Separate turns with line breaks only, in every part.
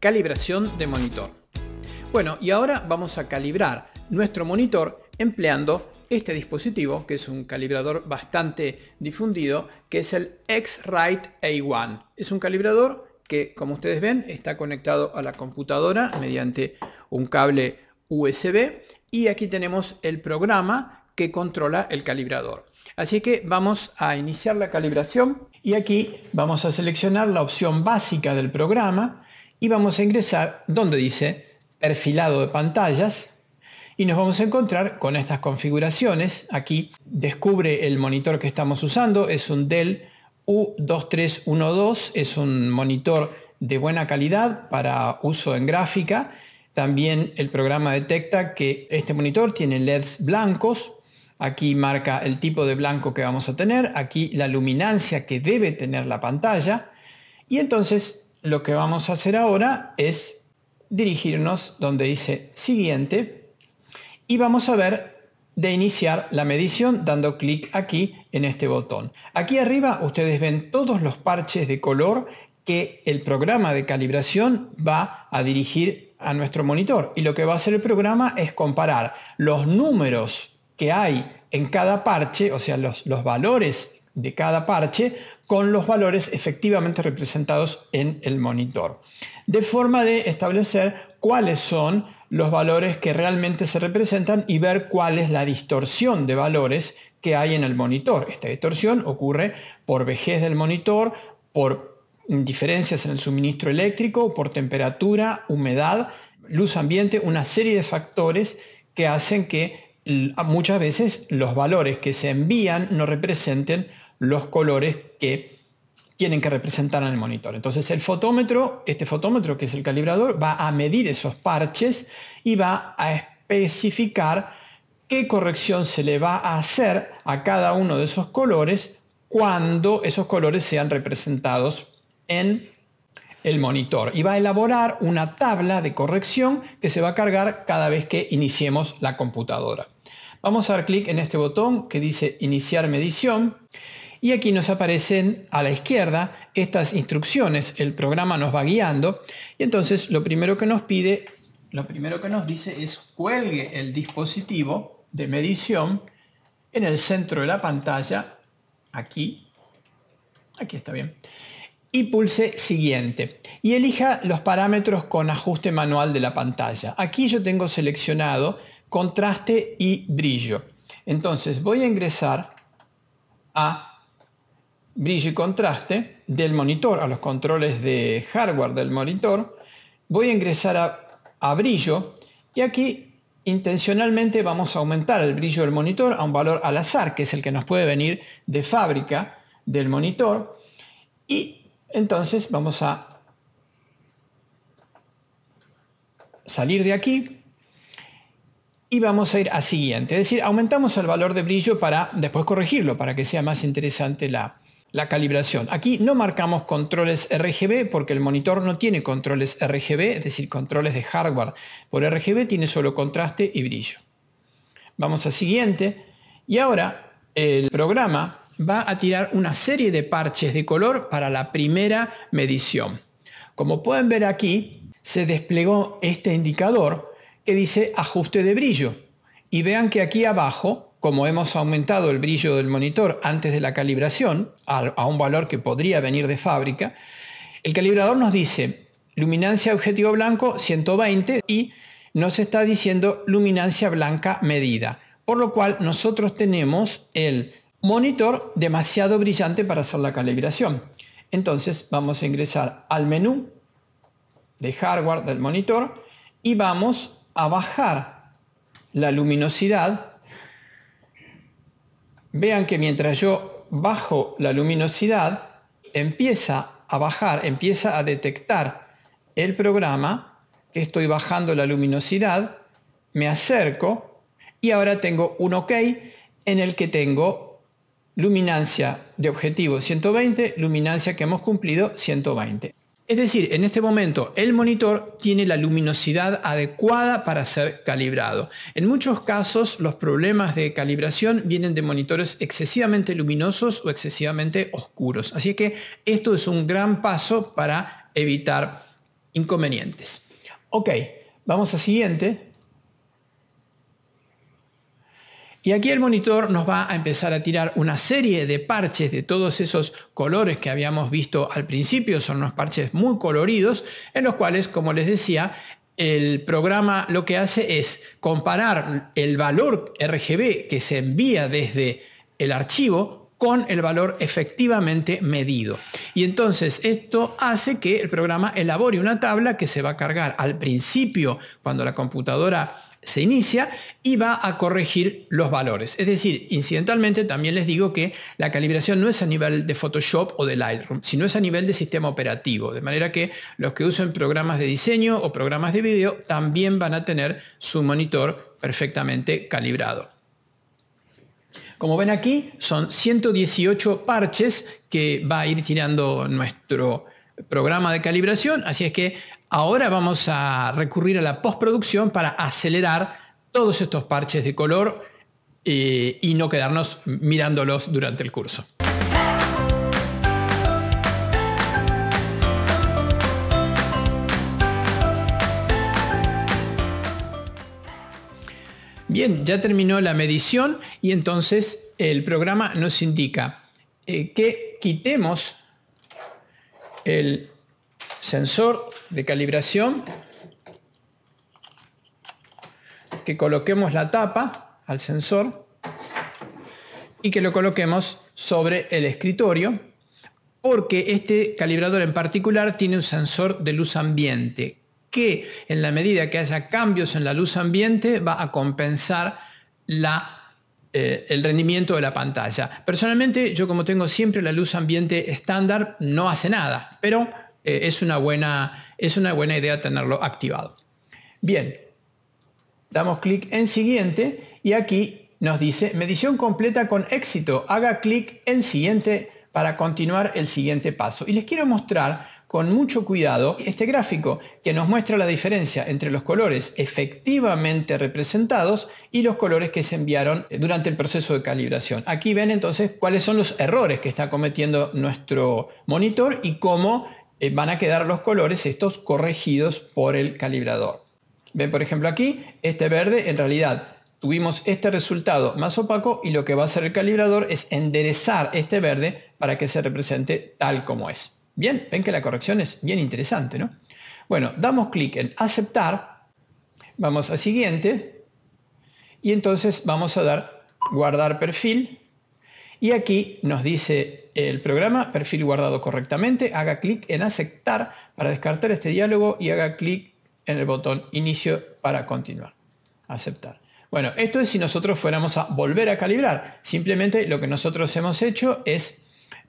Calibración de monitor. Bueno, y ahora vamos a calibrar nuestro monitor empleando este dispositivo, que es un calibrador bastante difundido, que es el X-Rite A1. Es un calibrador que, como ustedes ven, está conectado a la computadora mediante un cable USB. Y aquí tenemos el programa que controla el calibrador. Así que vamos a iniciar la calibración y aquí vamos a seleccionar la opción básica del programa y vamos a ingresar donde dice perfilado de pantallas y nos vamos a encontrar con estas configuraciones. Aquí descubre el monitor que estamos usando, es un Dell U2312, es un monitor de buena calidad para uso en gráfica. También el programa detecta que este monitor tiene LEDs blancos. Aquí marca el tipo de blanco que vamos a tener, aquí la luminancia que debe tener la pantalla. Y entonces lo que vamos a hacer ahora es dirigirnos donde dice siguiente y vamos a ver de iniciar la medición dando clic aquí en este botón. Aquí arriba ustedes ven todos los parches de color que el programa de calibración va a dirigir a nuestro monitor y lo que va a hacer el programa es comparar los números que hay en cada parche, o sea, los, los valores de cada parche con los valores efectivamente representados en el monitor. De forma de establecer cuáles son los valores que realmente se representan y ver cuál es la distorsión de valores que hay en el monitor. Esta distorsión ocurre por vejez del monitor, por diferencias en el suministro eléctrico, por temperatura, humedad, luz ambiente, una serie de factores que hacen que muchas veces los valores que se envían no representen los colores que tienen que representar en el monitor. Entonces el fotómetro, este fotómetro que es el calibrador, va a medir esos parches y va a especificar qué corrección se le va a hacer a cada uno de esos colores cuando esos colores sean representados en el monitor y va a elaborar una tabla de corrección que se va a cargar cada vez que iniciemos la computadora. Vamos a dar clic en este botón que dice iniciar medición y aquí nos aparecen a la izquierda estas instrucciones, el programa nos va guiando y entonces lo primero que nos pide, lo primero que nos dice es cuelgue el dispositivo de medición en el centro de la pantalla, aquí, aquí está bien, y pulse siguiente y elija los parámetros con ajuste manual de la pantalla. Aquí yo tengo seleccionado contraste y brillo. Entonces voy a ingresar a brillo y contraste del monitor, a los controles de hardware del monitor, voy a ingresar a, brillo y aquí intencionalmente vamos a aumentar el brillo del monitor a un valor al azar, que es el que nos puede venir de fábrica del monitor. Y entonces vamos a salir de aquí y vamos a ir a siguiente. Es decir, aumentamos el valor de brillo para después corregirlo, para que sea más interesante la, la calibración. Aquí no marcamos controles RGB porque el monitor no tiene controles RGB, es decir, controles de hardware. Por RGB tiene solo contraste y brillo. Vamos a siguiente. Y ahora el programa va a tirar una serie de parches de color para la primera medición. Como pueden ver aquí, se desplegó este indicador que dice ajuste de brillo. Y vean que aquí abajo como hemos aumentado el brillo del monitor antes de la calibración, a, un valor que podría venir de fábrica, el calibrador nos dice luminancia objetivo blanco 120 y nos está diciendo luminancia blanca medida. Por lo cual nosotros tenemos el monitor demasiado brillante para hacer la calibración. Entonces vamos a ingresar al menú de hardware del monitor y vamos a bajar la luminosidad vean que mientras yo bajo la luminosidad, empieza a bajar, empieza a detectar el programa que estoy bajando la luminosidad, me acerco y ahora tengo un OK en el que tengo luminancia de objetivo 120, luminancia que hemos cumplido 120. Es decir, en este momento el monitor tiene la luminosidad adecuada para ser calibrado. En muchos casos los problemas de calibración vienen de monitores excesivamente luminosos o excesivamente oscuros. Así que esto es un gran paso para evitar inconvenientes. Ok, vamos a siguiente. Y aquí el monitor nos va a empezar a tirar una serie de parches de todos esos colores que habíamos visto al principio. Son unos parches muy coloridos en los cuales, como les decía, el programa lo que hace es comparar el valor RGB que se envía desde el archivo con el valor efectivamente medido. Y entonces esto hace que el programa elabore una tabla que se va a cargar al principio cuando la computadora se inicia y va a corregir los valores. Es decir, incidentalmente también les digo que la calibración no es a nivel de Photoshop o de Lightroom, sino es a nivel de sistema operativo. De manera que los que usen programas de diseño o programas de video también van a tener su monitor perfectamente calibrado. Como ven aquí, son 118 parches que va a ir tirando nuestro programa de calibración, así es que Ahora vamos a recurrir a la postproducción para acelerar todos estos parches de color eh, y no quedarnos mirándolos durante el curso. Bien, ya terminó la medición y entonces el programa nos indica eh, que quitemos el sensor de calibración, que coloquemos la tapa al sensor y que lo coloquemos sobre el escritorio porque este calibrador en particular tiene un sensor de luz ambiente que en la medida que haya cambios en la luz ambiente va a compensar la, eh, el rendimiento de la pantalla. Personalmente yo como tengo siempre la luz ambiente estándar no hace nada, pero eh, es una buena es una buena idea tenerlo activado. Bien, damos clic en siguiente y aquí nos dice medición completa con éxito. Haga clic en siguiente para continuar el siguiente paso. Y les quiero mostrar con mucho cuidado este gráfico que nos muestra la diferencia entre los colores efectivamente representados y los colores que se enviaron durante el proceso de calibración. Aquí ven entonces cuáles son los errores que está cometiendo nuestro monitor y cómo eh, van a quedar los colores estos corregidos por el calibrador. Ven, por ejemplo, aquí, este verde, en realidad, tuvimos este resultado más opaco y lo que va a hacer el calibrador es enderezar este verde para que se represente tal como es. Bien, ven que la corrección es bien interesante, ¿no? Bueno, damos clic en aceptar, vamos a siguiente y entonces vamos a dar guardar perfil y aquí nos dice el programa, perfil guardado correctamente, haga clic en aceptar para descartar este diálogo y haga clic en el botón inicio para continuar. Aceptar. Bueno, esto es si nosotros fuéramos a volver a calibrar. Simplemente lo que nosotros hemos hecho es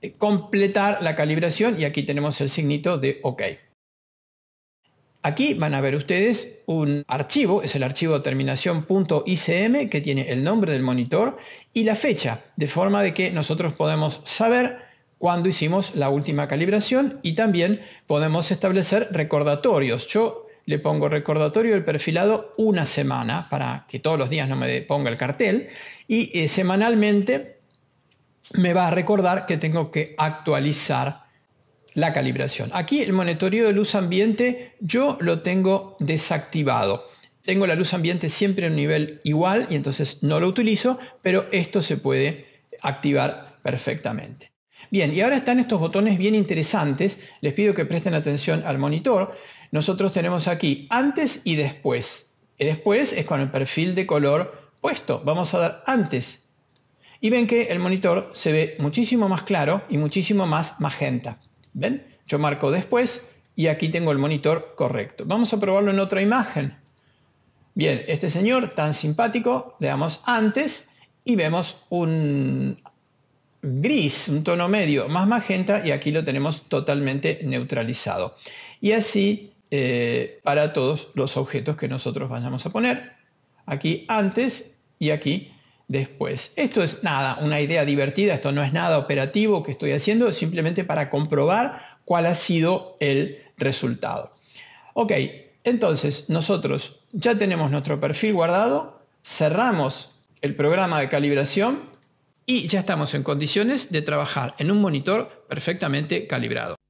eh, completar la calibración y aquí tenemos el signito de OK. Aquí van a ver ustedes un archivo, es el archivo de que tiene el nombre del monitor y la fecha, de forma de que nosotros podemos saber cuándo hicimos la última calibración y también podemos establecer recordatorios. Yo le pongo recordatorio del perfilado una semana para que todos los días no me ponga el cartel y eh, semanalmente me va a recordar que tengo que actualizar la calibración. Aquí el monitoreo de luz ambiente yo lo tengo desactivado. Tengo la luz ambiente siempre en un nivel igual y entonces no lo utilizo, pero esto se puede activar perfectamente. Bien, y ahora están estos botones bien interesantes. Les pido que presten atención al monitor. Nosotros tenemos aquí antes y después. Y después es con el perfil de color puesto. Vamos a dar antes y ven que el monitor se ve muchísimo más claro y muchísimo más magenta. ¿Ven? Yo marco después y aquí tengo el monitor correcto. Vamos a probarlo en otra imagen. Bien, este señor tan simpático, le damos antes y vemos un gris, un tono medio más magenta y aquí lo tenemos totalmente neutralizado. Y así eh, para todos los objetos que nosotros vayamos a poner. Aquí antes y aquí después. Esto es nada, una idea divertida, esto no es nada operativo que estoy haciendo, simplemente para comprobar cuál ha sido el resultado. Ok, entonces nosotros ya tenemos nuestro perfil guardado, cerramos el programa de calibración y ya estamos en condiciones de trabajar en un monitor perfectamente calibrado.